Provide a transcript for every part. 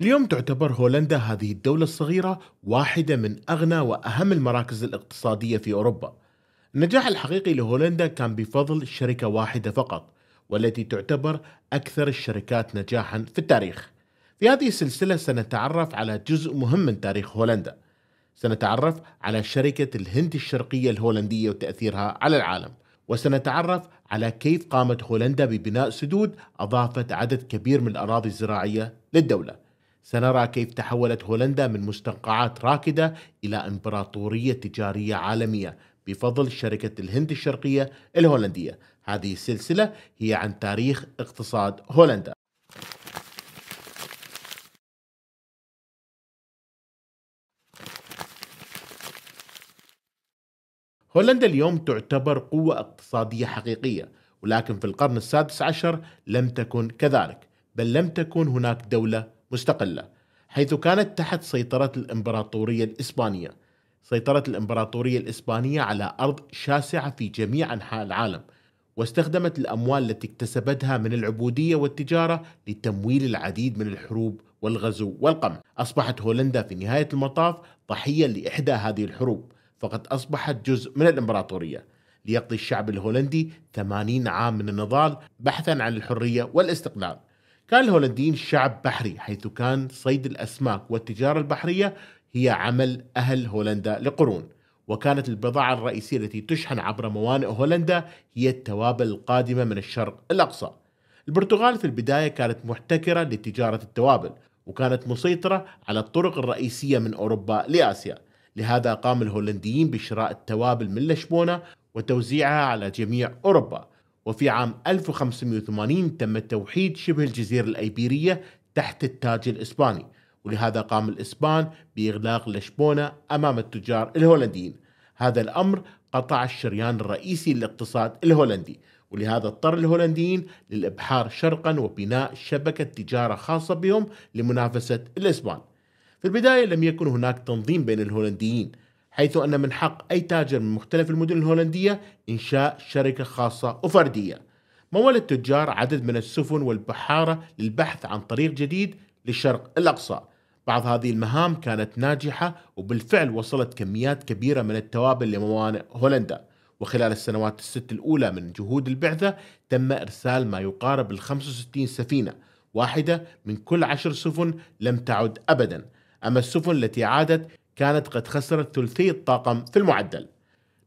اليوم تعتبر هولندا هذه الدولة الصغيرة واحدة من أغنى وأهم المراكز الاقتصادية في أوروبا. النجاح الحقيقي لهولندا كان بفضل شركة واحدة فقط، والتي تعتبر أكثر الشركات نجاحا في التاريخ. في هذه السلسلة سنتعرف على جزء مهم من تاريخ هولندا. سنتعرف على شركة الهند الشرقية الهولندية وتأثيرها على العالم، وسنتعرف على كيف قامت هولندا ببناء سدود أضافت عدد كبير من الأراضي الزراعية للدولة. سنرى كيف تحولت هولندا من مستنقعات راكدة إلى إمبراطورية تجارية عالمية بفضل شركة الهند الشرقية الهولندية هذه السلسلة هي عن تاريخ اقتصاد هولندا هولندا اليوم تعتبر قوة اقتصادية حقيقية ولكن في القرن السادس عشر لم تكن كذلك بل لم تكن هناك دولة مستقلة حيث كانت تحت سيطرة الإمبراطورية الإسبانية سيطره الإمبراطورية الإسبانية على أرض شاسعة في جميع أنحاء العالم واستخدمت الأموال التي اكتسبتها من العبودية والتجارة لتمويل العديد من الحروب والغزو والقمع أصبحت هولندا في نهاية المطاف ضحية لإحدى هذه الحروب فقد أصبحت جزء من الإمبراطورية ليقضي الشعب الهولندي 80 عام من النضال بحثا عن الحرية والاستقلال كان الهولنديين شعب بحري حيث كان صيد الأسماك والتجارة البحرية هي عمل أهل هولندا لقرون وكانت البضاعة الرئيسية التي تشحن عبر موانئ هولندا هي التوابل القادمة من الشرق الأقصى البرتغال في البداية كانت محتكرة لتجارة التوابل وكانت مسيطرة على الطرق الرئيسية من أوروبا لآسيا لهذا قام الهولنديين بشراء التوابل من لشبونة وتوزيعها على جميع أوروبا وفي عام 1580 تم توحيد شبه الجزيرة الأيبيرية تحت التاج الإسباني ولهذا قام الإسبان بإغلاق لشبونة أمام التجار الهولنديين هذا الأمر قطع الشريان الرئيسي للاقتصاد الهولندي ولهذا اضطر الهولنديين للإبحار شرقا وبناء شبكة تجارة خاصة بهم لمنافسة الإسبان في البداية لم يكن هناك تنظيم بين الهولنديين حيث أن من حق أي تاجر من مختلف المدن الهولندية إنشاء شركة خاصة وفردية مول التجار عدد من السفن والبحارة للبحث عن طريق جديد للشرق الأقصى بعض هذه المهام كانت ناجحة وبالفعل وصلت كميات كبيرة من التوابل لموانئ هولندا وخلال السنوات الست الأولى من جهود البعثة تم إرسال ما يقارب ال 65 سفينة واحدة من كل عشر سفن لم تعد أبدا أما السفن التي عادت كانت قد خسرت ثلثي الطاقم في المعدل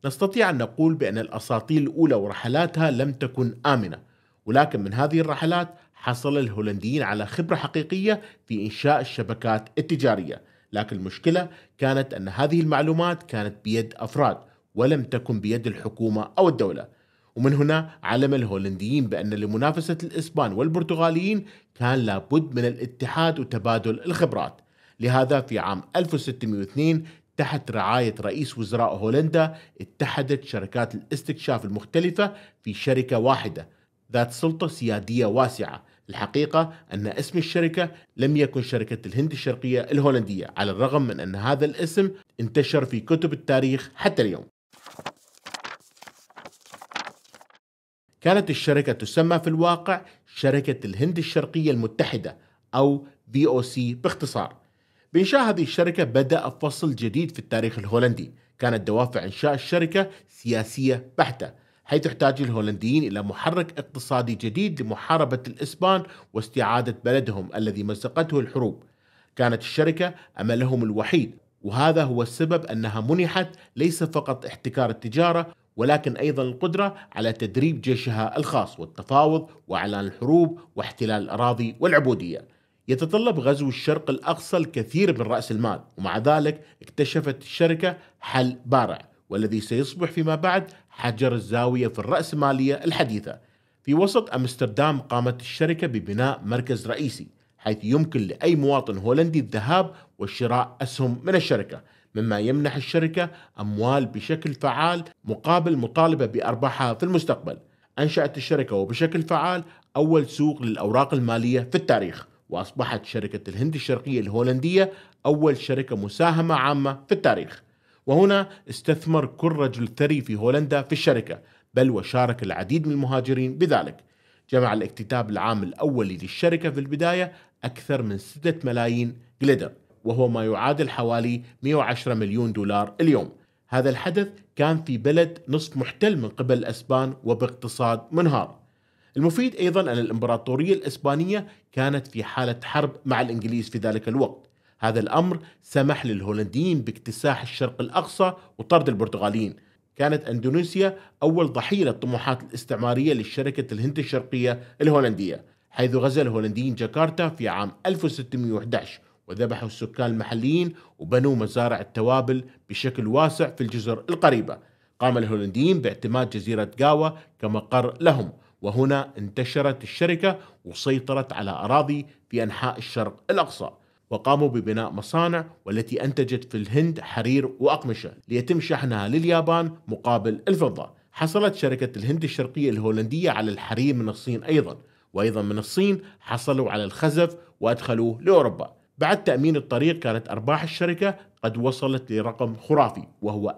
نستطيع أن نقول بأن الأساطيل الأولى ورحلاتها لم تكن آمنة ولكن من هذه الرحلات حصل الهولنديين على خبرة حقيقية في إنشاء الشبكات التجارية لكن المشكلة كانت أن هذه المعلومات كانت بيد أفراد ولم تكن بيد الحكومة أو الدولة ومن هنا علم الهولنديين بأن لمنافسة الإسبان والبرتغاليين كان لابد من الاتحاد وتبادل الخبرات لهذا في عام 1602 تحت رعاية رئيس وزراء هولندا اتحدت شركات الاستكشاف المختلفة في شركة واحدة ذات سلطة سيادية واسعة الحقيقة أن اسم الشركة لم يكن شركة الهند الشرقية الهولندية على الرغم من أن هذا الاسم انتشر في كتب التاريخ حتى اليوم كانت الشركة تسمى في الواقع شركة الهند الشرقية المتحدة أو VOC باختصار بإنشاء هذه الشركة بدأ فصل جديد في التاريخ الهولندي كانت دوافع إنشاء الشركة سياسية بحتة حيث احتاج الهولنديين إلى محرك اقتصادي جديد لمحاربة الإسبان واستعادة بلدهم الذي مزقته الحروب كانت الشركة أملهم الوحيد وهذا هو السبب أنها منحت ليس فقط احتكار التجارة ولكن أيضا القدرة على تدريب جيشها الخاص والتفاوض وإعلان الحروب واحتلال الأراضي والعبودية يتطلب غزو الشرق الأقصى الكثير من رأس المال ومع ذلك اكتشفت الشركة حل بارع والذي سيصبح فيما بعد حجر الزاوية في الرأسمالية الحديثة في وسط أمستردام قامت الشركة ببناء مركز رئيسي حيث يمكن لأي مواطن هولندي الذهاب وشراء أسهم من الشركة مما يمنح الشركة أموال بشكل فعال مقابل مطالبة بأرباحها في المستقبل أنشأت الشركة وبشكل فعال أول سوق للأوراق المالية في التاريخ وأصبحت شركة الهند الشرقية الهولندية أول شركة مساهمة عامة في التاريخ وهنا استثمر كل رجل ثري في هولندا في الشركة بل وشارك العديد من المهاجرين بذلك جمع الاكتتاب العام الأولي للشركة في البداية أكثر من 6 ملايين جليدر وهو ما يعادل حوالي 110 مليون دولار اليوم هذا الحدث كان في بلد نصف محتل من قبل الأسبان وباقتصاد منهار المفيد أيضا أن الإمبراطورية الإسبانية كانت في حالة حرب مع الإنجليز في ذلك الوقت هذا الأمر سمح للهولنديين باكتساح الشرق الأقصى وطرد البرتغاليين كانت أندونيسيا أول ضحية للطموحات الاستعمارية لشركة الهند الشرقية الهولندية حيث غزا الهولنديين جاكرتا في عام 1611 وذبحوا السكان المحليين وبنوا مزارع التوابل بشكل واسع في الجزر القريبة قام الهولنديين باعتماد جزيرة جاوا كمقر لهم وهنا انتشرت الشركة وسيطرت على أراضي في أنحاء الشرق الأقصى وقاموا ببناء مصانع والتي أنتجت في الهند حرير وأقمشة ليتم شحنها لليابان مقابل الفضة حصلت شركة الهند الشرقية الهولندية على الحرير من الصين أيضا وأيضا من الصين حصلوا على الخزف وأدخلوه لأوروبا بعد تأمين الطريق كانت أرباح الشركة قد وصلت لرقم خرافي وهو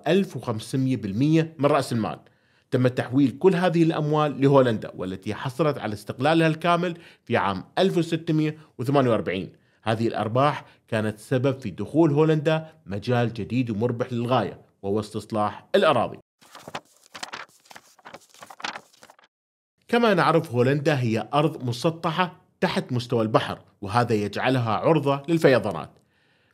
1500% من رأس المال تم تحويل كل هذه الأموال لهولندا والتي حصلت على استقلالها الكامل في عام 1648 هذه الأرباح كانت سبب في دخول هولندا مجال جديد ومربح للغاية وهو استصلاح الأراضي كما نعرف هولندا هي أرض مسطحة تحت مستوى البحر وهذا يجعلها عرضة للفيضانات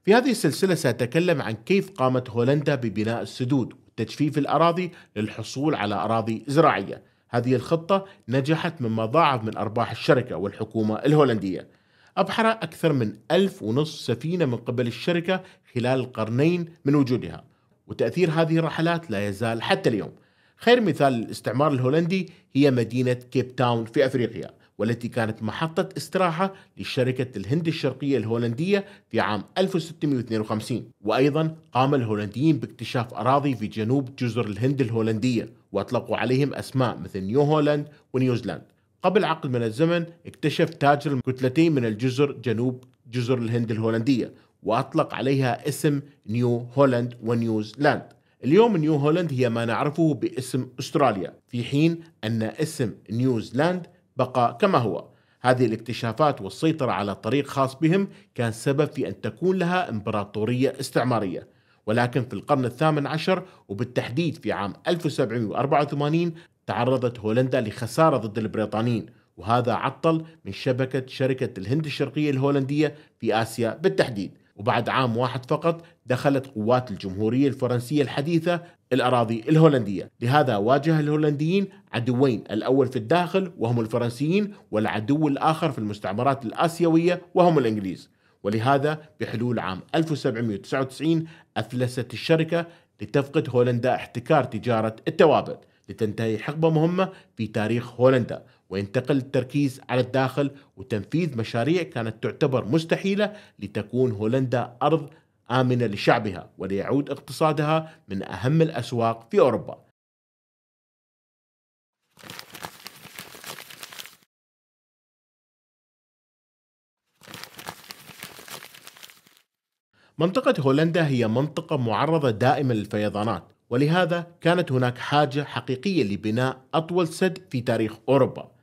في هذه السلسلة سأتكلم عن كيف قامت هولندا ببناء السدود تجفيف الأراضي للحصول على أراضي زراعية هذه الخطة نجحت مما ضاعف من أرباح الشركة والحكومة الهولندية أبحر أكثر من ألف ونصف سفينة من قبل الشركة خلال القرنين من وجودها وتأثير هذه الرحلات لا يزال حتى اليوم خير مثال للاستعمار الهولندي هي مدينة كيب تاون في أفريقيا والتي كانت محطة استراحة لشركة الهند الشرقية الهولندية في عام 1652 وأيضا قام الهولنديين باكتشاف أراضي في جنوب جزر الهند الهولندية وأطلقوا عليهم أسماء مثل نيو هولند ونيوزلاند قبل عقد من الزمن اكتشف تاجر كتلتين من الجزر جنوب جزر الهند الهولندية وأطلق عليها اسم نيو هولند ونيوزلاند اليوم نيو هولند هي ما نعرفه باسم استراليا في حين ان اسم نيوزلاند بقى كما هو هذه الاكتشافات والسيطرة على طريق خاص بهم كان سبب في أن تكون لها إمبراطورية استعمارية ولكن في القرن الثامن عشر وبالتحديد في عام 1784 تعرضت هولندا لخسارة ضد البريطانيين وهذا عطل من شبكة شركة الهند الشرقية الهولندية في آسيا بالتحديد وبعد عام واحد فقط دخلت قوات الجمهورية الفرنسية الحديثة الأراضي الهولندية لهذا واجه الهولنديين عدوين الأول في الداخل وهم الفرنسيين والعدو الآخر في المستعمرات الآسيوية وهم الإنجليز ولهذا بحلول عام 1799 أفلست الشركة لتفقد هولندا احتكار تجارة التوابل لتنتهي حقبة مهمة في تاريخ هولندا وينتقل التركيز على الداخل وتنفيذ مشاريع كانت تعتبر مستحيلة لتكون هولندا أرض آمنة لشعبها وليعود اقتصادها من أهم الأسواق في أوروبا منطقة هولندا هي منطقة معرضة دائما للفيضانات ولهذا كانت هناك حاجة حقيقية لبناء أطول سد في تاريخ أوروبا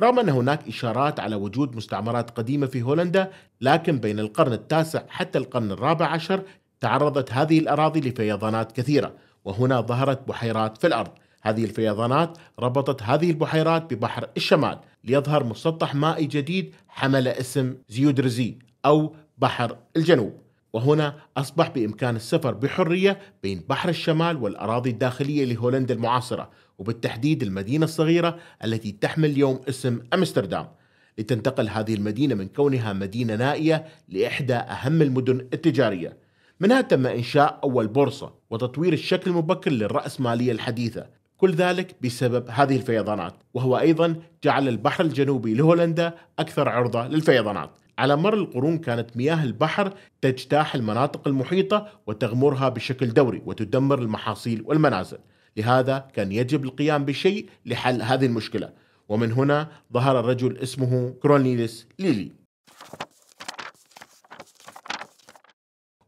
رغم أن هناك إشارات على وجود مستعمرات قديمة في هولندا لكن بين القرن التاسع حتى القرن الرابع عشر تعرضت هذه الأراضي لفيضانات كثيرة وهنا ظهرت بحيرات في الأرض هذه الفيضانات ربطت هذه البحيرات ببحر الشمال ليظهر مسطح مائي جديد حمل اسم زيودرزي أو بحر الجنوب وهنا أصبح بإمكان السفر بحرية بين بحر الشمال والأراضي الداخلية لهولندا المعاصرة وبالتحديد المدينة الصغيرة التي تحمل اليوم اسم أمستردام لتنتقل هذه المدينة من كونها مدينة نائية لإحدى أهم المدن التجارية منها تم إنشاء أول بورصة وتطوير الشكل المبكر للرأسمالية الحديثة كل ذلك بسبب هذه الفيضانات وهو أيضا جعل البحر الجنوبي لهولندا أكثر عرضة للفيضانات على مر القرون كانت مياه البحر تجتاح المناطق المحيطة وتغمرها بشكل دوري وتدمر المحاصيل والمنازل لهذا كان يجب القيام بشيء لحل هذه المشكلة ومن هنا ظهر الرجل اسمه كرونيليس ليلي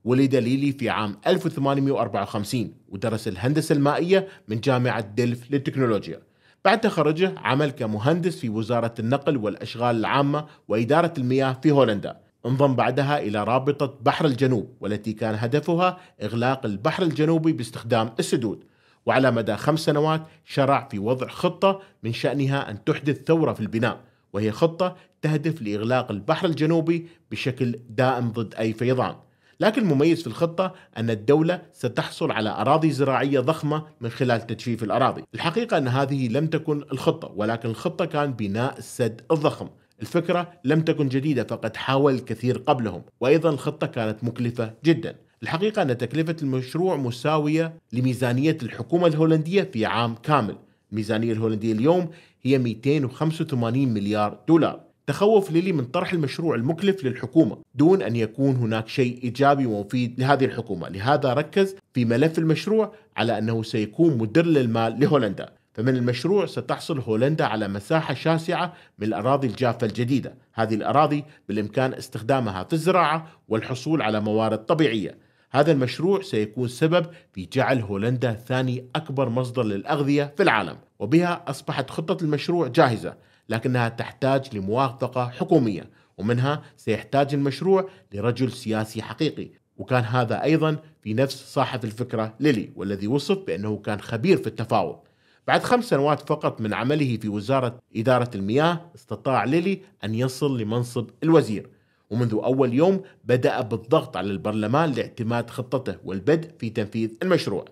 ولد ليلي في عام 1854 ودرس الهندسة المائية من جامعة دلف للتكنولوجيا بعد تخرجه عمل كمهندس في وزارة النقل والأشغال العامة وإدارة المياه في هولندا انضم بعدها إلى رابطة بحر الجنوب والتي كان هدفها إغلاق البحر الجنوبي باستخدام السدود وعلى مدى خمس سنوات شرع في وضع خطة من شأنها أن تحدث ثورة في البناء وهي خطة تهدف لإغلاق البحر الجنوبي بشكل دائم ضد أي فيضان لكن المميز في الخطة أن الدولة ستحصل على أراضي زراعية ضخمة من خلال تجفيف الأراضي الحقيقة أن هذه لم تكن الخطة ولكن الخطة كان بناء السد الضخم الفكرة لم تكن جديدة فقد حاول الكثير قبلهم وأيضا الخطة كانت مكلفة جدا الحقيقة أن تكلفة المشروع مساوية لميزانية الحكومة الهولندية في عام كامل الميزانية الهولندية اليوم هي 285 مليار دولار تخوف ليلي من طرح المشروع المكلف للحكومة دون أن يكون هناك شيء إيجابي ومفيد لهذه الحكومة لهذا ركز في ملف المشروع على أنه سيكون مدر للمال لهولندا فمن المشروع ستحصل هولندا على مساحة شاسعة من الأراضي الجافة الجديدة هذه الأراضي بالإمكان استخدامها في الزراعة والحصول على موارد طبيعية هذا المشروع سيكون سبب في جعل هولندا ثاني أكبر مصدر للأغذية في العالم وبها أصبحت خطة المشروع جاهزة لكنها تحتاج لموافقة حكومية ومنها سيحتاج المشروع لرجل سياسي حقيقي وكان هذا أيضا في نفس صاحب الفكرة ليلي والذي وصف بأنه كان خبير في التفاوض بعد خمس سنوات فقط من عمله في وزارة إدارة المياه استطاع ليلي أن يصل لمنصب الوزير ومنذ أول يوم بدأ بالضغط على البرلمان لاعتماد خطته والبدء في تنفيذ المشروع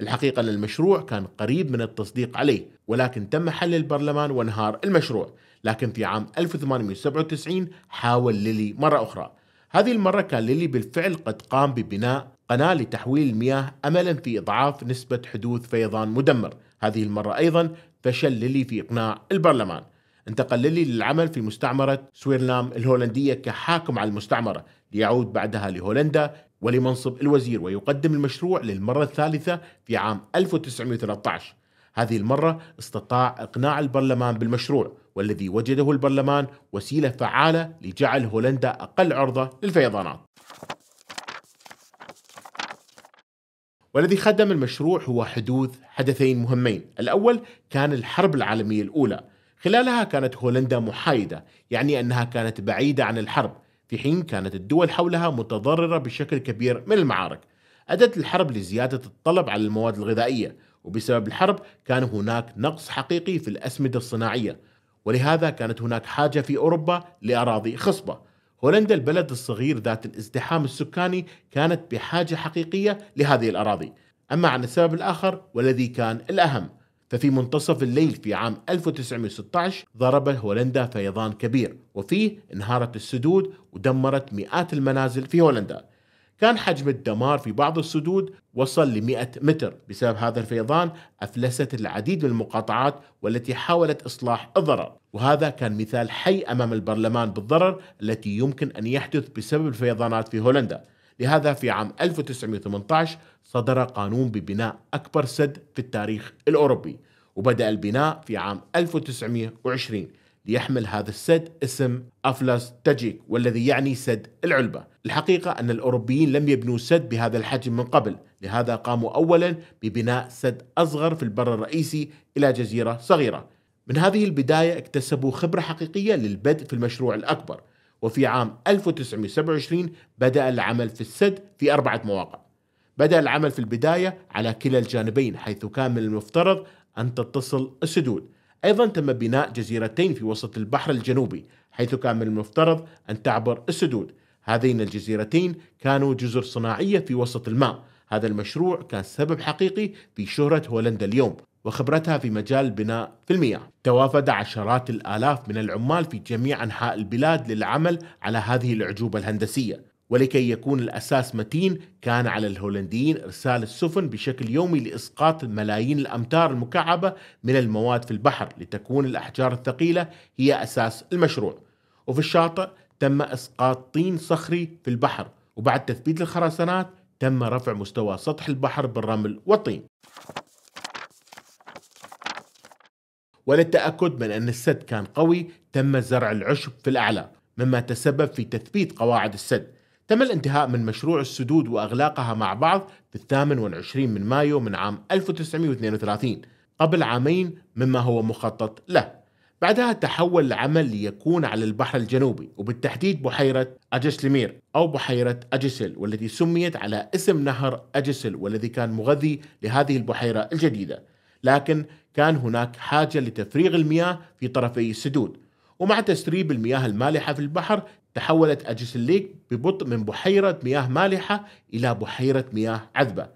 الحقيقة أن المشروع كان قريب من التصديق عليه ولكن تم حل البرلمان وانهار المشروع لكن في عام 1897 حاول ليلي مرة أخرى هذه المرة كان ليلي بالفعل قد قام ببناء قناة لتحويل المياه أملا في إضعاف نسبة حدوث فيضان مدمر هذه المرة أيضا فشل ليلي في إقناع البرلمان انتقل للي للعمل في مستعمرة سويرنام الهولندية كحاكم على المستعمرة ليعود بعدها لهولندا ولمنصب الوزير ويقدم المشروع للمرة الثالثة في عام 1913 هذه المرة استطاع إقناع البرلمان بالمشروع والذي وجده البرلمان وسيلة فعالة لجعل هولندا أقل عرضة للفيضانات والذي خدم المشروع هو حدوث حدثين مهمين الأول كان الحرب العالمية الأولى خلالها كانت هولندا محايدة يعني أنها كانت بعيدة عن الحرب في حين كانت الدول حولها متضررة بشكل كبير من المعارك أدت الحرب لزيادة الطلب على المواد الغذائية وبسبب الحرب كان هناك نقص حقيقي في الأسمدة الصناعية ولهذا كانت هناك حاجة في أوروبا لأراضي خصبة هولندا البلد الصغير ذات الازدحام السكاني كانت بحاجة حقيقية لهذه الأراضي أما عن السبب الآخر والذي كان الأهم ففي منتصف الليل في عام 1916 ضرب هولندا فيضان كبير وفيه انهارت السدود ودمرت مئات المنازل في هولندا كان حجم الدمار في بعض السدود وصل ل 100 متر بسبب هذا الفيضان أفلست العديد من المقاطعات والتي حاولت إصلاح الضرر وهذا كان مثال حي أمام البرلمان بالضرر التي يمكن أن يحدث بسبب الفيضانات في هولندا لهذا في عام 1918 صدر قانون ببناء أكبر سد في التاريخ الأوروبي وبدأ البناء في عام 1920 ليحمل هذا السد اسم أفلاس تاجيك والذي يعني سد العلبة الحقيقة أن الأوروبيين لم يبنوا سد بهذا الحجم من قبل لهذا قاموا أولا ببناء سد أصغر في البر الرئيسي إلى جزيرة صغيرة من هذه البداية اكتسبوا خبرة حقيقية للبدء في المشروع الأكبر وفي عام 1927 بدأ العمل في السد في أربعة مواقع بدأ العمل في البداية على كلا الجانبين حيث كان من المفترض أن تتصل السدود أيضا تم بناء جزيرتين في وسط البحر الجنوبي حيث كان من المفترض أن تعبر السدود هذين الجزيرتين كانوا جزر صناعية في وسط الماء هذا المشروع كان سبب حقيقي في شهرة هولندا اليوم وخبرتها في مجال بناء في المياه توافد عشرات الآلاف من العمال في جميع أنحاء البلاد للعمل على هذه العجوبة الهندسية ولكي يكون الأساس متين كان على الهولنديين إرسال السفن بشكل يومي لإسقاط ملايين الأمتار المكعبة من المواد في البحر لتكون الأحجار الثقيلة هي أساس المشروع وفي الشاطئ تم إسقاط طين صخري في البحر وبعد تثبيت الخرسانات تم رفع مستوى سطح البحر بالرمل والطين وللتأكد من أن السد كان قوي تم زرع العشب في الأعلى مما تسبب في تثبيت قواعد السد تم الانتهاء من مشروع السدود وأغلاقها مع بعض في الثامن والعشرين من مايو من عام 1932 قبل عامين مما هو مخطط له بعدها تحول العمل ليكون على البحر الجنوبي وبالتحديد بحيرة أجسلمير أو بحيرة أجسل والتي سميت على اسم نهر أجسل والذي كان مغذي لهذه البحيرة الجديدة لكن كان هناك حاجة لتفريغ المياه في طرفي السدود ومع تسريب المياه المالحة في البحر تحولت أجس الليك ببطء من بحيرة مياه مالحة إلى بحيرة مياه عذبة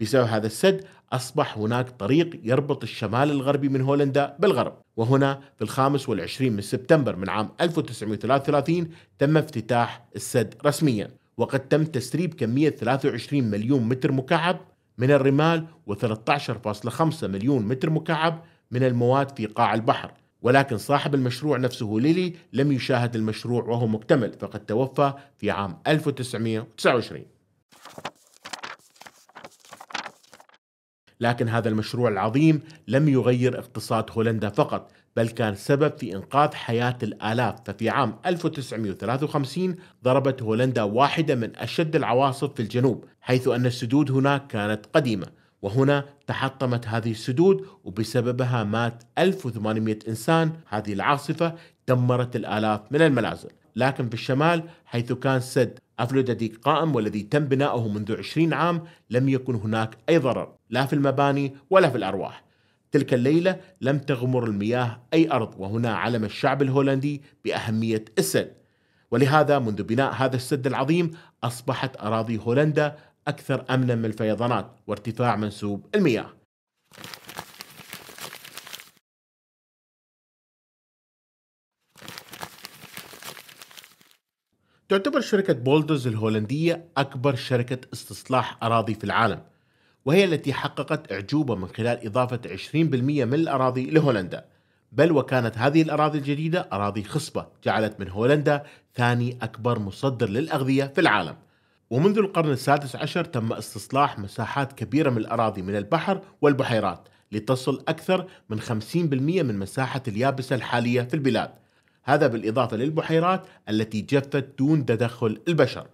بسبب هذا السد أصبح هناك طريق يربط الشمال الغربي من هولندا بالغرب وهنا في الخامس والعشرين من سبتمبر من عام 1933 تم افتتاح السد رسميا وقد تم تسريب كمية 23 مليون متر مكعب من الرمال و13.5 مليون متر مكعب من المواد في قاع البحر ولكن صاحب المشروع نفسه ليلي لم يشاهد المشروع وهو مكتمل فقد توفى في عام 1929 لكن هذا المشروع العظيم لم يغير اقتصاد هولندا فقط بل كان سبب في إنقاذ حياة الآلاف ففي عام 1953 ضربت هولندا واحدة من أشد العواصف في الجنوب حيث أن السدود هناك كانت قديمة وهنا تحطمت هذه السدود وبسببها مات 1800 إنسان هذه العاصفة دمرت الآلاف من المنازل لكن في الشمال حيث كان سد أفلوداديك قائم والذي تم بناؤه منذ 20 عام لم يكن هناك أي ضرر لا في المباني ولا في الأرواح تلك الليلة لم تغمر المياه أي أرض وهنا علم الشعب الهولندي بأهمية السد ولهذا منذ بناء هذا السد العظيم أصبحت أراضي هولندا أكثر أمنا من الفيضانات وارتفاع منسوب المياه تعتبر شركة بولدرز الهولندية أكبر شركة استصلاح أراضي في العالم وهي التي حققت أعجوبة من خلال إضافة 20% من الأراضي لهولندا بل وكانت هذه الأراضي الجديدة أراضي خصبة جعلت من هولندا ثاني أكبر مصدر للأغذية في العالم ومنذ القرن السادس عشر تم استصلاح مساحات كبيرة من الأراضي من البحر والبحيرات لتصل أكثر من 50% من مساحة اليابسة الحالية في البلاد هذا بالإضافة للبحيرات التي جفت دون تدخل البشر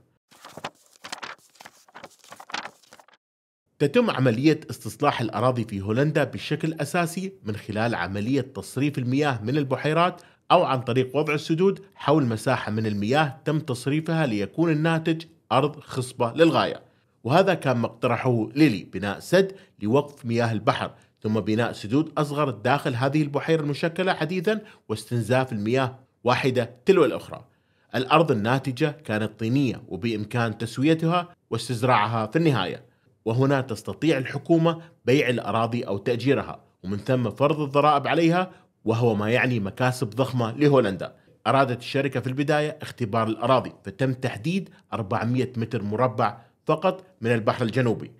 تتم عملية استصلاح الأراضي في هولندا بشكل أساسي من خلال عملية تصريف المياه من البحيرات أو عن طريق وضع السدود حول مساحة من المياه تم تصريفها ليكون الناتج أرض خصبة للغاية وهذا كان مقترحه ليلي بناء سد لوقف مياه البحر ثم بناء سدود أصغر داخل هذه البحيرة المشكلة حديثا واستنزاف المياه واحدة تلو الأخرى الأرض الناتجة كانت طينية وبإمكان تسويتها واستزراعها في النهاية وهنا تستطيع الحكومة بيع الأراضي أو تأجيرها ومن ثم فرض الضرائب عليها وهو ما يعني مكاسب ضخمة لهولندا أرادت الشركة في البداية اختبار الأراضي فتم تحديد 400 متر مربع فقط من البحر الجنوبي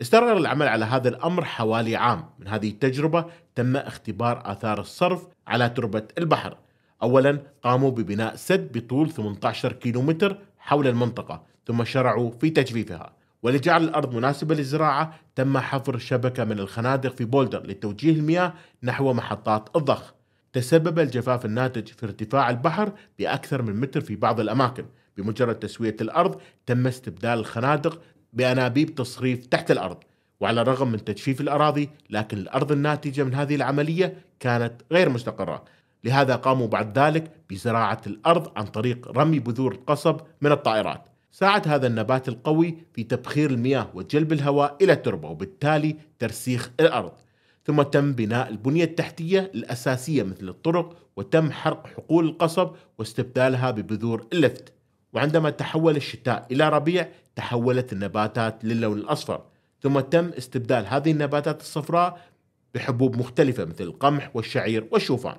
استمر العمل على هذا الأمر حوالي عام من هذه التجربة تم اختبار آثار الصرف على تربة البحر أولا قاموا ببناء سد بطول 18 كيلومتر حول المنطقة ثم شرعوا في تجفيفها ولجعل الأرض مناسبة للزراعة تم حفر شبكة من الخنادق في بولدر لتوجيه المياه نحو محطات الضخ تسبب الجفاف الناتج في ارتفاع البحر بأكثر من متر في بعض الأماكن بمجرد تسوية الأرض تم استبدال الخنادق بأنابيب تصريف تحت الأرض وعلى الرغم من تجفيف الأراضي لكن الأرض الناتجة من هذه العملية كانت غير مستقرة لهذا قاموا بعد ذلك بزراعة الأرض عن طريق رمي بذور القصب من الطائرات ساعد هذا النبات القوي في تبخير المياه وجلب الهواء إلى التربة وبالتالي ترسيخ الأرض ثم تم بناء البنية التحتية الأساسية مثل الطرق وتم حرق حقول القصب واستبدالها ببذور اللفت وعندما تحول الشتاء إلى ربيع تحولت النباتات للون الأصفر ثم تم استبدال هذه النباتات الصفراء بحبوب مختلفة مثل القمح والشعير والشوفان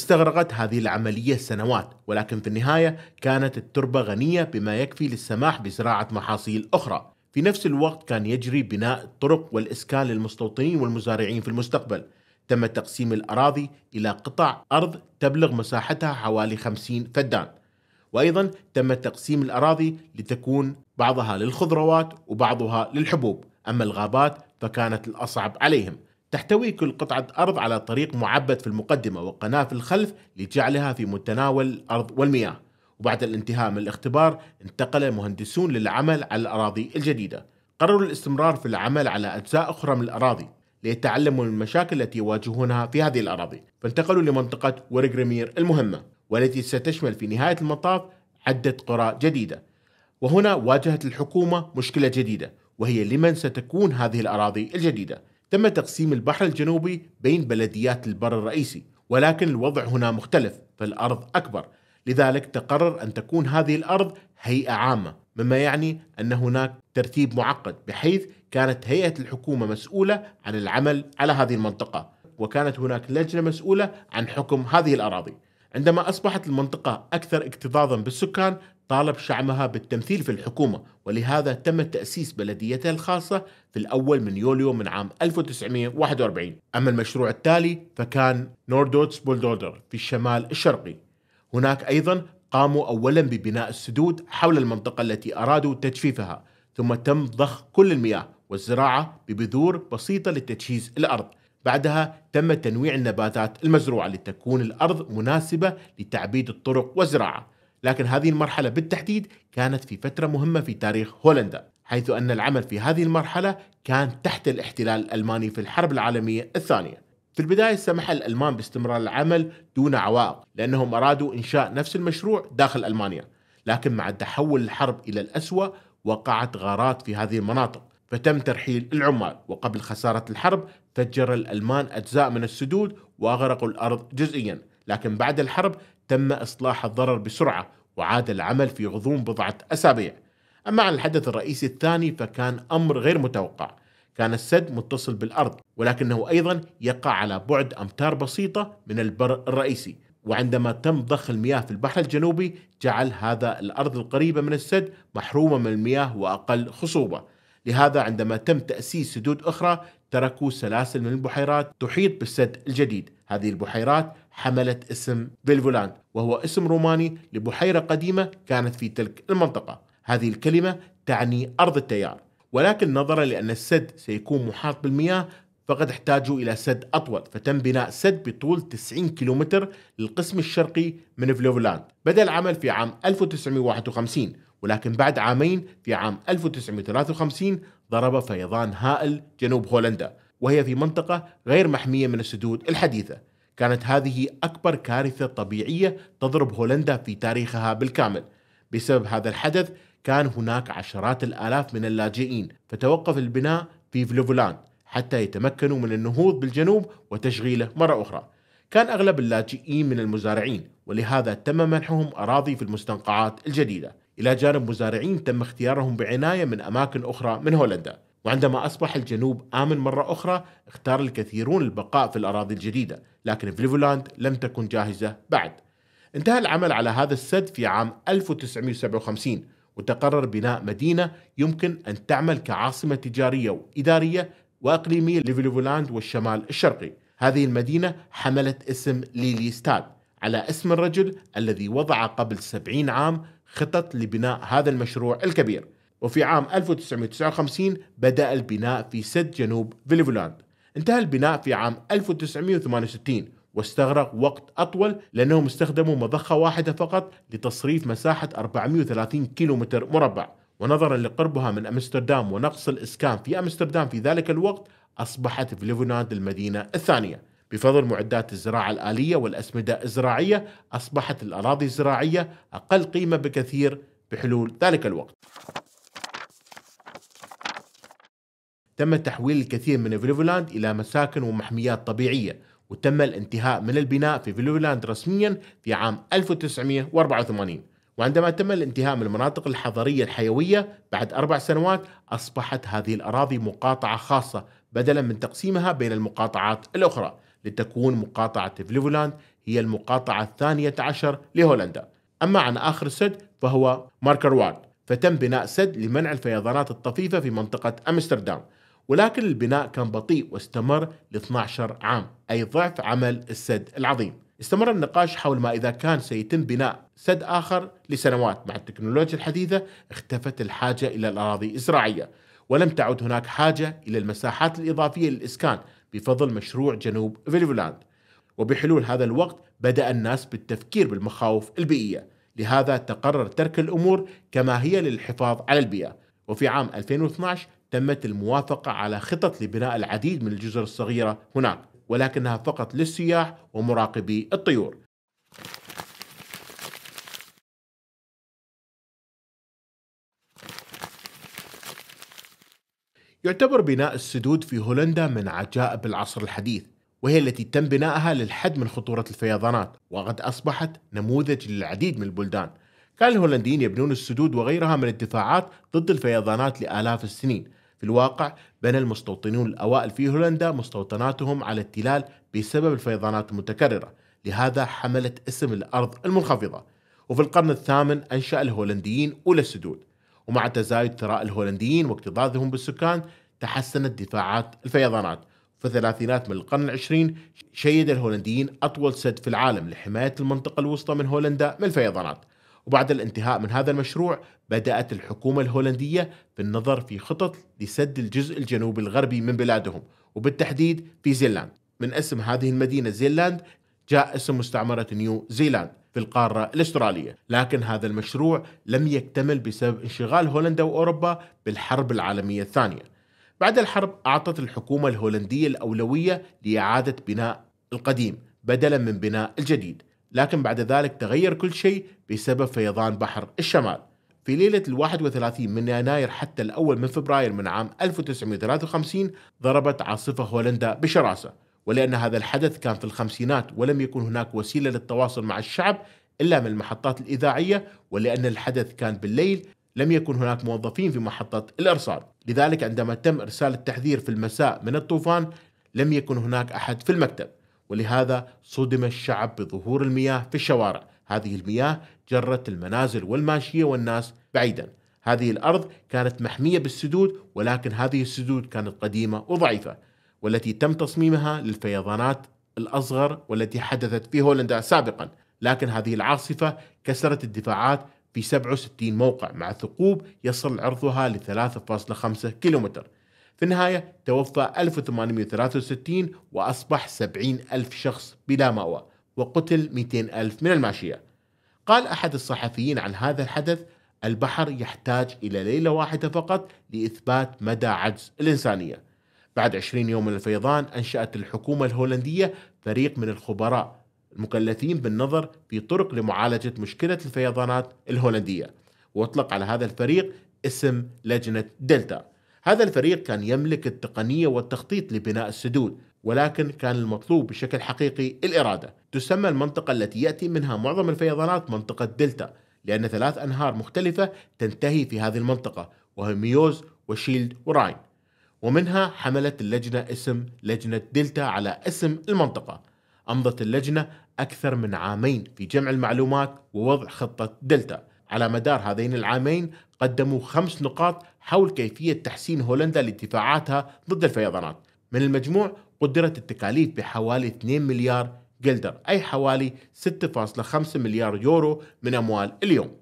استغرقت هذه العملية سنوات ولكن في النهاية كانت التربة غنية بما يكفي للسماح بزراعة محاصيل أخرى في نفس الوقت كان يجري بناء الطرق والإسكان للمستوطنين والمزارعين في المستقبل تم تقسيم الأراضي إلى قطع أرض تبلغ مساحتها حوالي 50 فدان وأيضا تم تقسيم الأراضي لتكون بعضها للخضروات وبعضها للحبوب أما الغابات فكانت الأصعب عليهم تحتوي كل قطعة أرض على طريق معبد في المقدمة وقناة في الخلف لجعلها في متناول الأرض والمياه وبعد الانتهاء من الاختبار انتقل المهندسون للعمل على الأراضي الجديدة قرروا الاستمرار في العمل على أجزاء أخرى من الأراضي ليتعلموا من المشاكل التي يواجهونها في هذه الأراضي فانتقلوا لمنطقة ورغريمير المهمة والتي ستشمل في نهاية المطاف عدة قرى جديدة وهنا واجهت الحكومة مشكلة جديدة وهي لمن ستكون هذه الأراضي الجديدة تم تقسيم البحر الجنوبي بين بلديات البر الرئيسي ولكن الوضع هنا مختلف فالأرض أكبر لذلك تقرر أن تكون هذه الأرض هيئة عامة مما يعني أن هناك ترتيب معقد بحيث كانت هيئة الحكومة مسؤولة عن العمل على هذه المنطقة وكانت هناك لجنة مسؤولة عن حكم هذه الأراضي عندما أصبحت المنطقة أكثر اكتظاظا بالسكان طالب شعبها بالتمثيل في الحكومة ولهذا تم تأسيس بلديتها الخاصة في الأول من يوليو من عام 1941 أما المشروع التالي فكان نوردوتس بولدودر في الشمال الشرقي هناك أيضا قاموا أولا ببناء السدود حول المنطقة التي أرادوا تجفيفها ثم تم ضخ كل المياه والزراعة ببذور بسيطة لتجهيز الأرض بعدها تم تنويع النباتات المزروعة لتكون الأرض مناسبة لتعبيد الطرق والزراعة لكن هذه المرحلة بالتحديد كانت في فترة مهمة في تاريخ هولندا حيث أن العمل في هذه المرحلة كان تحت الاحتلال الألماني في الحرب العالمية الثانية في البداية سمح الألمان باستمرار العمل دون عوائق لأنهم أرادوا إنشاء نفس المشروع داخل ألمانيا لكن مع تحول الحرب إلى الأسوأ وقعت غارات في هذه المناطق فتم ترحيل العمال وقبل خسارة الحرب فجر الألمان أجزاء من السدود وأغرقوا الأرض جزئيا لكن بعد الحرب تم إصلاح الضرر بسرعة وعاد العمل في غضون بضعة أسابيع أما عن الحدث الرئيسي الثاني فكان أمر غير متوقع كان السد متصل بالأرض ولكنه أيضا يقع على بعد أمتار بسيطة من البر الرئيسي وعندما تم ضخ المياه في البحر الجنوبي جعل هذا الأرض القريبة من السد محرومة من المياه وأقل خصوبة لهذا عندما تم تأسيس سدود أخرى تركوا سلاسل من البحيرات تحيط بالسد الجديد هذه البحيرات حملت اسم فيلفولاند وهو اسم روماني لبحيرة قديمة كانت في تلك المنطقة هذه الكلمة تعني أرض التيار ولكن نظرا لأن السد سيكون محاط بالمياه فقد احتاجوا إلى سد أطول فتم بناء سد بطول 90 كيلومتر للقسم الشرقي من فلوفلاند بدأ العمل في عام 1951 ولكن بعد عامين في عام 1953 ضرب فيضان هائل جنوب هولندا وهي في منطقة غير محمية من السدود الحديثة كانت هذه أكبر كارثة طبيعية تضرب هولندا في تاريخها بالكامل بسبب هذا الحدث كان هناك عشرات الآلاف من اللاجئين فتوقف البناء في فلوفولان حتى يتمكنوا من النهوض بالجنوب وتشغيله مرة أخرى كان أغلب اللاجئين من المزارعين ولهذا تم منحهم أراضي في المستنقعات الجديدة إلى جانب مزارعين تم اختيارهم بعناية من أماكن أخرى من هولندا وعندما أصبح الجنوب آمن مرة أخرى اختار الكثيرون البقاء في الأراضي الجديدة لكن فليفولاند لم تكن جاهزة بعد انتهى العمل على هذا السد في عام 1957 وتقرر بناء مدينة يمكن أن تعمل كعاصمة تجارية وإدارية وإقليمية لفليفولاند والشمال الشرقي هذه المدينة حملت اسم ليليستاد على اسم الرجل الذي وضع قبل 70 عام خطط لبناء هذا المشروع الكبير وفي عام 1959 بدأ البناء في سد جنوب فيليفولاند انتهى البناء في عام 1968 واستغرق وقت أطول لأنهم استخدموا مضخة واحدة فقط لتصريف مساحة 430 كيلومتر مربع ونظرا لقربها من أمستردام ونقص الإسكان في أمستردام في ذلك الوقت أصبحت فليفوناند المدينة الثانية بفضل معدات الزراعة الآلية والأسمدة الزراعية أصبحت الأراضي الزراعية أقل قيمة بكثير بحلول ذلك الوقت تم تحويل الكثير من فليفلاند إلى مساكن ومحميات طبيعية وتم الانتهاء من البناء في فليفلاند رسميا في عام 1984 وعندما تم الانتهاء من المناطق الحضرية الحيوية بعد أربع سنوات أصبحت هذه الأراضي مقاطعة خاصة بدلا من تقسيمها بين المقاطعات الأخرى لتكون مقاطعة فليفلاند هي المقاطعة الثانية عشر لهولندا أما عن آخر سد فهو ماركروارد فتم بناء سد لمنع الفيضانات الطفيفة في منطقة أمستردام ولكن البناء كان بطيء واستمر ل 12 عام أي ضعف عمل السد العظيم استمر النقاش حول ما إذا كان سيتم بناء سد آخر لسنوات مع التكنولوجيا الحديثة اختفت الحاجة إلى الأراضي الزراعية ولم تعد هناك حاجة إلى المساحات الإضافية للإسكان بفضل مشروع جنوب فيليفلاند وبحلول هذا الوقت بدأ الناس بالتفكير بالمخاوف البيئية لهذا تقرر ترك الأمور كما هي للحفاظ على البيئة وفي عام 2012 تمت الموافقة على خطط لبناء العديد من الجزر الصغيرة هناك ولكنها فقط للسياح ومراقبي الطيور يعتبر بناء السدود في هولندا من عجائب العصر الحديث وهي التي تم بنائها للحد من خطورة الفيضانات وقد أصبحت نموذج للعديد من البلدان كان الهولنديين يبنون السدود وغيرها من الدفاعات ضد الفيضانات لآلاف السنين في الواقع بنى المستوطنون الأوائل في هولندا مستوطناتهم على التلال بسبب الفيضانات المتكررة لهذا حملت اسم الأرض المنخفضة وفي القرن الثامن أنشأ الهولنديين أولى السدود ومع تزايد ثراء الهولنديين واكتظاظهم بالسكان تحسنت دفاعات الفيضانات في الثلاثينات من القرن العشرين شيد الهولنديين أطول سد في العالم لحماية المنطقة الوسطى من هولندا من الفيضانات وبعد الانتهاء من هذا المشروع بدأت الحكومة الهولندية بالنظر في خطط لسد الجزء الجنوبي الغربي من بلادهم وبالتحديد في زيلاند من اسم هذه المدينة زيلاند جاء اسم مستعمرة نيو زيلاند في القارة الأسترالية لكن هذا المشروع لم يكتمل بسبب انشغال هولندا وأوروبا بالحرب العالمية الثانية بعد الحرب أعطت الحكومة الهولندية الأولوية لإعادة بناء القديم بدلا من بناء الجديد لكن بعد ذلك تغير كل شيء بسبب فيضان بحر الشمال في ليلة الواحد 31 من يناير حتى الأول من فبراير من عام 1953 ضربت عاصفة هولندا بشراسة ولأن هذا الحدث كان في الخمسينات ولم يكن هناك وسيلة للتواصل مع الشعب إلا من المحطات الإذاعية ولأن الحدث كان بالليل لم يكن هناك موظفين في محطة الإرصاد لذلك عندما تم إرسال التحذير في المساء من الطوفان لم يكن هناك أحد في المكتب ولهذا صدم الشعب بظهور المياه في الشوارع هذه المياه جرت المنازل والماشية والناس بعيدا هذه الأرض كانت محمية بالسدود ولكن هذه السدود كانت قديمة وضعيفة والتي تم تصميمها للفيضانات الأصغر والتي حدثت في هولندا سابقا لكن هذه العاصفة كسرت الدفاعات في 67 موقع مع ثقوب يصل عرضها ل 3.5 كيلومتر في النهاية توفى 1863 وأصبح 70 ألف شخص بلا مأوى وقتل 200 ألف من الماشية قال أحد الصحفيين عن هذا الحدث البحر يحتاج إلى ليلة واحدة فقط لإثبات مدى عجز الإنسانية بعد 20 يوم من الفيضان أنشأت الحكومة الهولندية فريق من الخبراء المكلفين بالنظر في طرق لمعالجة مشكلة الفيضانات الهولندية واطلق على هذا الفريق اسم لجنة دلتا هذا الفريق كان يملك التقنية والتخطيط لبناء السدود ولكن كان المطلوب بشكل حقيقي الإرادة تسمى المنطقة التي يأتي منها معظم الفيضانات منطقة دلتا لأن ثلاث أنهار مختلفة تنتهي في هذه المنطقة وهي ميوز وشيلد وراين ومنها حملت اللجنة اسم لجنة دلتا على اسم المنطقة أمضت اللجنة أكثر من عامين في جمع المعلومات ووضع خطة دلتا على مدار هذين العامين قدموا خمس نقاط حول كيفية تحسين هولندا لدفاعاتها ضد الفيضانات من المجموع قدرت التكاليف بحوالي 2 مليار جلدر أي حوالي 6.5 مليار يورو من أموال اليوم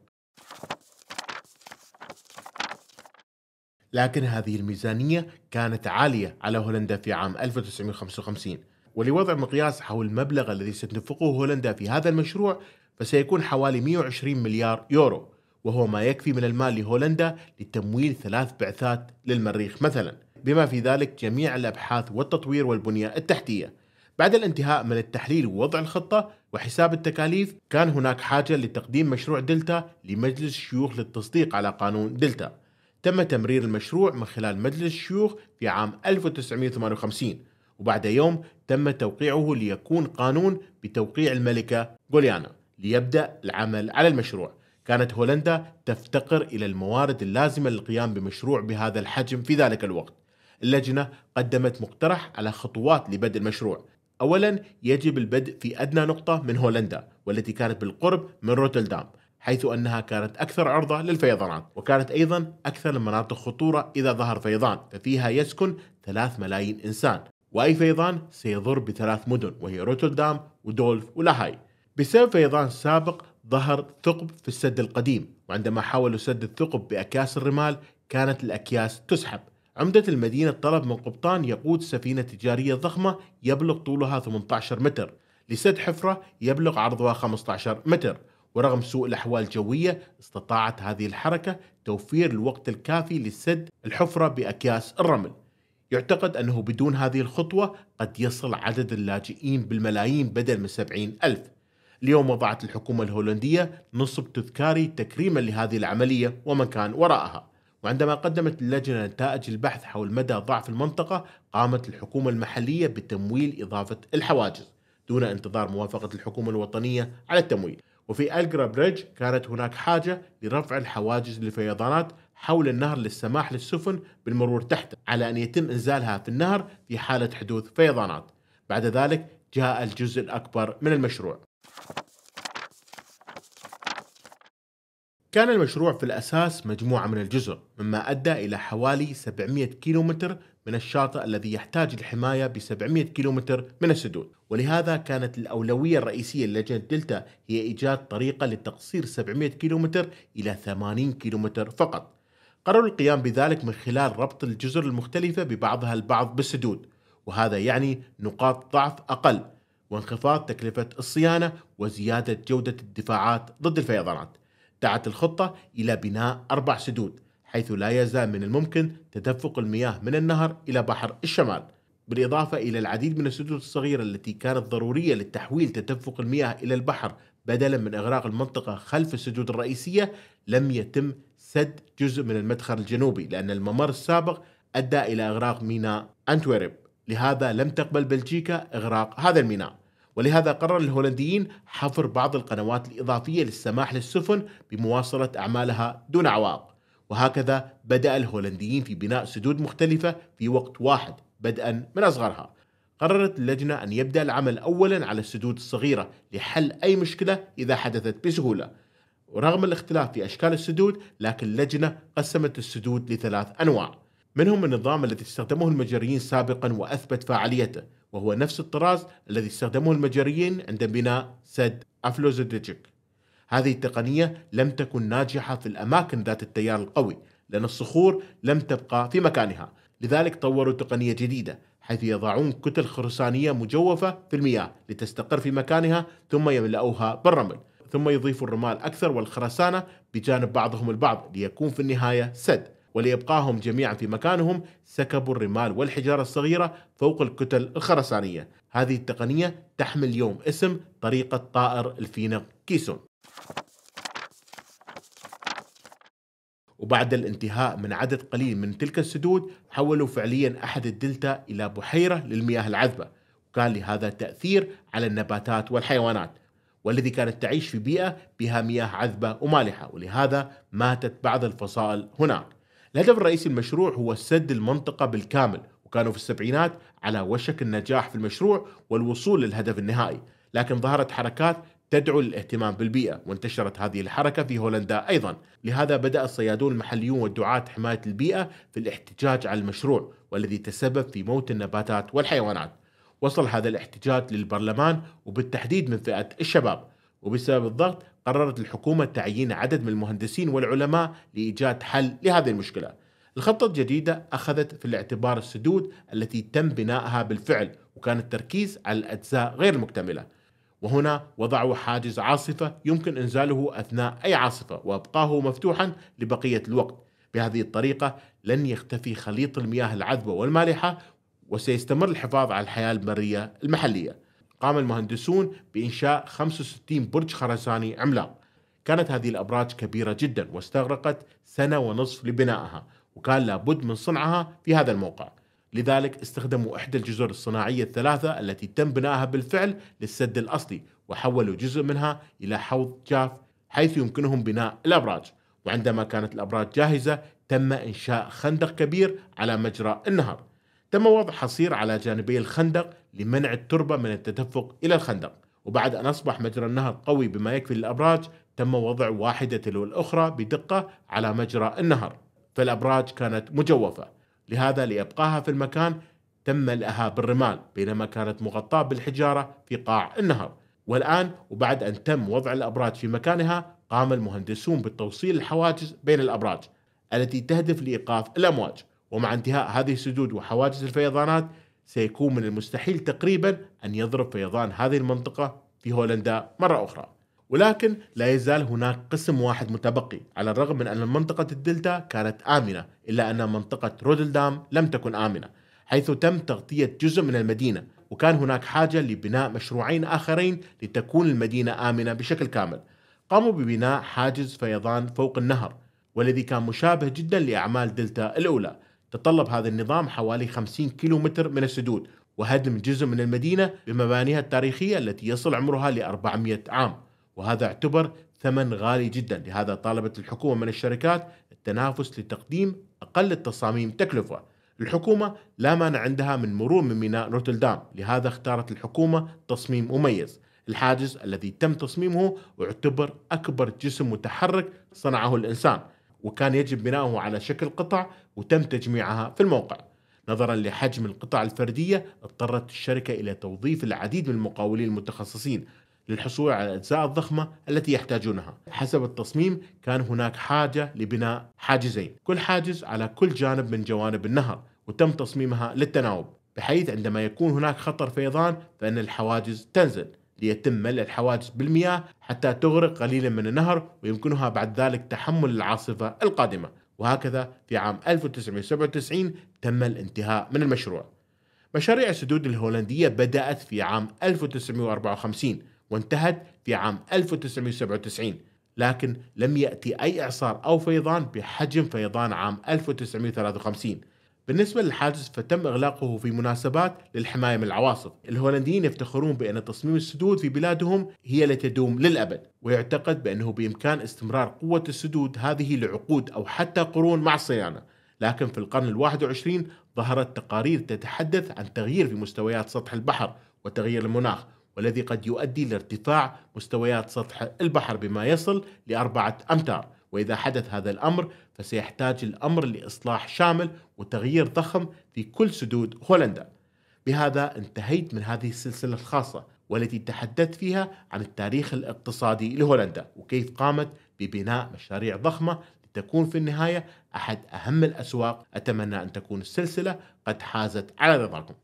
لكن هذه الميزانية كانت عالية على هولندا في عام 1955 ولوضع مقياس حول المبلغ الذي ستنفقه هولندا في هذا المشروع فسيكون حوالي 120 مليار يورو وهو ما يكفي من المال لهولندا لتمويل ثلاث بعثات للمريخ مثلا بما في ذلك جميع الأبحاث والتطوير والبنية التحتية بعد الانتهاء من التحليل ووضع الخطة وحساب التكاليف كان هناك حاجة لتقديم مشروع دلتا لمجلس الشيوخ للتصديق على قانون دلتا تم تمرير المشروع من خلال مجلس الشيوخ في عام 1958 وبعد يوم تم توقيعه ليكون قانون بتوقيع الملكة جوليانا ليبدأ العمل على المشروع كانت هولندا تفتقر إلى الموارد اللازمة للقيام بمشروع بهذا الحجم في ذلك الوقت اللجنة قدمت مقترح على خطوات لبدء المشروع أولا يجب البدء في أدنى نقطة من هولندا والتي كانت بالقرب من روتردام حيث أنها كانت أكثر عرضة للفيضانات وكانت أيضا أكثر المناطق خطورة إذا ظهر فيضان ففيها يسكن 3 ملايين إنسان وأي فيضان سيضر بثلاث مدن وهي روتردام ودولف ولاهاي بسبب فيضان سابق ظهر ثقب في السد القديم وعندما حاولوا سد الثقب بأكياس الرمال كانت الأكياس تسحب عمدة المدينة طلب من قبطان يقود سفينة تجارية ضخمة يبلغ طولها 18 متر لسد حفرة يبلغ عرضها 15 متر ورغم سوء الأحوال الجوية استطاعت هذه الحركة توفير الوقت الكافي لسد الحفرة بأكياس الرمل يعتقد أنه بدون هذه الخطوة قد يصل عدد اللاجئين بالملايين بدل من 70 ألف اليوم وضعت الحكومة الهولندية نصب تذكاري تكريما لهذه العملية ومن كان وراءها وعندما قدمت اللجنة نتائج البحث حول مدى ضعف المنطقة قامت الحكومة المحلية بتمويل إضافة الحواجز دون انتظار موافقة الحكومة الوطنية على التمويل وفي ألجرا بريدج كانت هناك حاجة لرفع الحواجز للفيضانات حول النهر للسماح للسفن بالمرور تحته على أن يتم إنزالها في النهر في حالة حدوث فيضانات بعد ذلك جاء الجزء الأكبر من المشروع كان المشروع في الأساس مجموعة من الجزر مما أدى إلى حوالي 700 كيلومتر من الشاطئ الذي يحتاج الحماية ب 700 كيلومتر من السدود ولهذا كانت الأولوية الرئيسية للجنة دلتا هي إيجاد طريقة لتقصير 700 كيلومتر إلى 80 كيلومتر فقط قرروا القيام بذلك من خلال ربط الجزر المختلفة ببعضها البعض بالسدود وهذا يعني نقاط ضعف أقل وانخفاض تكلفة الصيانة وزيادة جودة الدفاعات ضد الفيضانات دعت الخطة إلى بناء أربع سدود حيث لا يزال من الممكن تدفق المياه من النهر إلى بحر الشمال بالإضافة إلى العديد من السدود الصغيرة التي كانت ضرورية لتحويل تدفق المياه إلى البحر بدلا من إغراق المنطقة خلف السدود الرئيسية لم يتم سد جزء من المدخل الجنوبي لأن الممر السابق أدى إلى إغراق ميناء أنتويرب لهذا لم تقبل بلجيكا إغراق هذا الميناء ولهذا قرر الهولنديين حفر بعض القنوات الإضافية للسماح للسفن بمواصلة أعمالها دون عوائق وهكذا بدأ الهولنديين في بناء سدود مختلفة في وقت واحد بدءا من أصغرها قررت اللجنة أن يبدأ العمل أولا على السدود الصغيرة لحل أي مشكلة إذا حدثت بسهولة ورغم الاختلاف في أشكال السدود لكن اللجنة قسمت السدود لثلاث أنواع منهم النظام الذي استخدمه المجريين سابقا وأثبت فاعليته وهو نفس الطراز الذي استخدمه المجريين عند بناء سد أفلوزوديجيك هذه التقنية لم تكن ناجحة في الأماكن ذات التيار القوي لأن الصخور لم تبقى في مكانها لذلك طوروا تقنية جديدة حيث يضعون كتل خرسانية مجوفة في المياه لتستقر في مكانها ثم يملؤوها بالرمل ثم يضيفوا الرمال أكثر والخرسانة بجانب بعضهم البعض ليكون في النهاية سد وليبقاهم جميعا في مكانهم سكبوا الرمال والحجارة الصغيرة فوق الكتل الخرسانية هذه التقنية تحمل اليوم اسم طريقة طائر الفينق كيسون وبعد الانتهاء من عدد قليل من تلك السدود حولوا فعليا أحد الدلتا إلى بحيرة للمياه العذبة وكان لهذا تأثير على النباتات والحيوانات والذي كانت تعيش في بيئة بها مياه عذبة ومالحة ولهذا ماتت بعض الفصائل هناك الهدف الرئيسي للمشروع هو سد المنطقة بالكامل وكانوا في السبعينات على وشك النجاح في المشروع والوصول للهدف النهائي لكن ظهرت حركات تدعو للاهتمام بالبيئة وانتشرت هذه الحركة في هولندا أيضا لهذا بدأ الصيادون المحليون والدعاة حماية البيئة في الاحتجاج على المشروع والذي تسبب في موت النباتات والحيوانات وصل هذا الاحتجاج للبرلمان وبالتحديد من فئة الشباب وبسبب الضغط قررت الحكومة تعيين عدد من المهندسين والعلماء لإيجاد حل لهذه المشكلة. الخطة الجديدة أخذت في الاعتبار السدود التي تم بنائها بالفعل وكان التركيز على الأجزاء غير المكتملة. وهنا وضعوا حاجز عاصفة يمكن إنزاله أثناء أي عاصفة وأبقاه مفتوحا لبقية الوقت. بهذه الطريقة لن يختفي خليط المياه العذبة والمالحة وسيستمر الحفاظ على الحياة البرية المحلية. قام المهندسون بإنشاء 65 برج خرساني عملاق كانت هذه الأبراج كبيرة جدا واستغرقت سنة ونصف لبنائها وكان لابد من صنعها في هذا الموقع لذلك استخدموا إحدى الجزر الصناعية الثلاثة التي تم بنائها بالفعل للسد الأصلي وحولوا جزء منها إلى حوض جاف حيث يمكنهم بناء الأبراج وعندما كانت الأبراج جاهزة تم إنشاء خندق كبير على مجرى النهر تم وضع حصير على جانبي الخندق لمنع التربة من التدفق إلى الخندق وبعد أن أصبح مجرى النهر قوي بما يكفي للأبراج تم وضع واحدة تلو الأخرى بدقة على مجرى النهر فالأبراج كانت مجوفة لهذا لابقاها في المكان تم ملئها بالرمال بينما كانت مغطاة بالحجارة في قاع النهر والآن وبعد أن تم وضع الأبراج في مكانها قام المهندسون بتوصيل الحواجز بين الأبراج التي تهدف لإيقاف الأمواج ومع انتهاء هذه السدود وحواجز الفيضانات سيكون من المستحيل تقريبا أن يضرب فيضان هذه المنطقة في هولندا مرة أخرى ولكن لا يزال هناك قسم واحد متبقي على الرغم من أن منطقة الدلتا كانت آمنة إلا أن منطقة رودلدام لم تكن آمنة حيث تم تغطية جزء من المدينة وكان هناك حاجة لبناء مشروعين آخرين لتكون المدينة آمنة بشكل كامل قاموا ببناء حاجز فيضان فوق النهر والذي كان مشابه جدا لأعمال دلتا الأولى تطلب هذا النظام حوالي 50 كيلومتر من السدود وهدم جزء من المدينة بمبانيها التاريخية التي يصل عمرها ل 400 عام وهذا اعتبر ثمن غالي جدا لهذا طالبت الحكومة من الشركات التنافس لتقديم أقل التصاميم تكلفة الحكومة لا مانع عندها من مرور من ميناء روتلدام لهذا اختارت الحكومة تصميم مميز الحاجز الذي تم تصميمه يعتبر أكبر جسم متحرك صنعه الإنسان وكان يجب بناؤه على شكل قطع وتم تجميعها في الموقع نظرا لحجم القطع الفردية اضطرت الشركة إلى توظيف العديد من المقاولين المتخصصين للحصول على الأجزاء الضخمة التي يحتاجونها حسب التصميم كان هناك حاجة لبناء حاجزين كل حاجز على كل جانب من جوانب النهر وتم تصميمها للتناوب بحيث عندما يكون هناك خطر فيضان فإن الحواجز تنزل ليتم ملء الحواجز بالمياه حتى تغرق قليلا من النهر ويمكنها بعد ذلك تحمل العاصفة القادمة وهكذا في عام 1997 تم الانتهاء من المشروع مشاريع السدود الهولندية بدأت في عام 1954 وانتهت في عام 1997 لكن لم يأتي أي إعصار أو فيضان بحجم فيضان عام 1953 بالنسبة للحاجز فتم إغلاقه في مناسبات للحماية من العواصف الهولنديين يفتخرون بأن تصميم السدود في بلادهم هي التي تدوم للأبد ويعتقد بأنه بإمكان استمرار قوة السدود هذه لعقود أو حتى قرون مع الصيانة لكن في القرن الواحد وعشرين ظهرت تقارير تتحدث عن تغيير في مستويات سطح البحر وتغيير المناخ والذي قد يؤدي لارتفاع مستويات سطح البحر بما يصل لأربعة أمتار وإذا حدث هذا الأمر فسيحتاج الأمر لإصلاح شامل وتغيير ضخم في كل سدود هولندا بهذا انتهيت من هذه السلسلة الخاصة والتي تحدثت فيها عن التاريخ الاقتصادي لهولندا وكيف قامت ببناء مشاريع ضخمة لتكون في النهاية أحد أهم الأسواق أتمنى أن تكون السلسلة قد حازت على رضاكم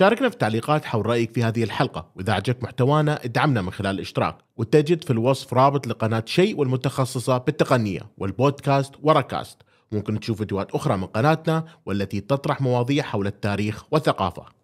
شاركنا في التعليقات حول رأيك في هذه الحلقة وإذا عجبك محتوانا ادعمنا من خلال الاشتراك وتجد في الوصف رابط لقناة شيء والمتخصصة بالتقنية والبودكاست وراكاست ممكن تشوف فيديوهات أخرى من قناتنا والتي تطرح مواضيع حول التاريخ والثقافة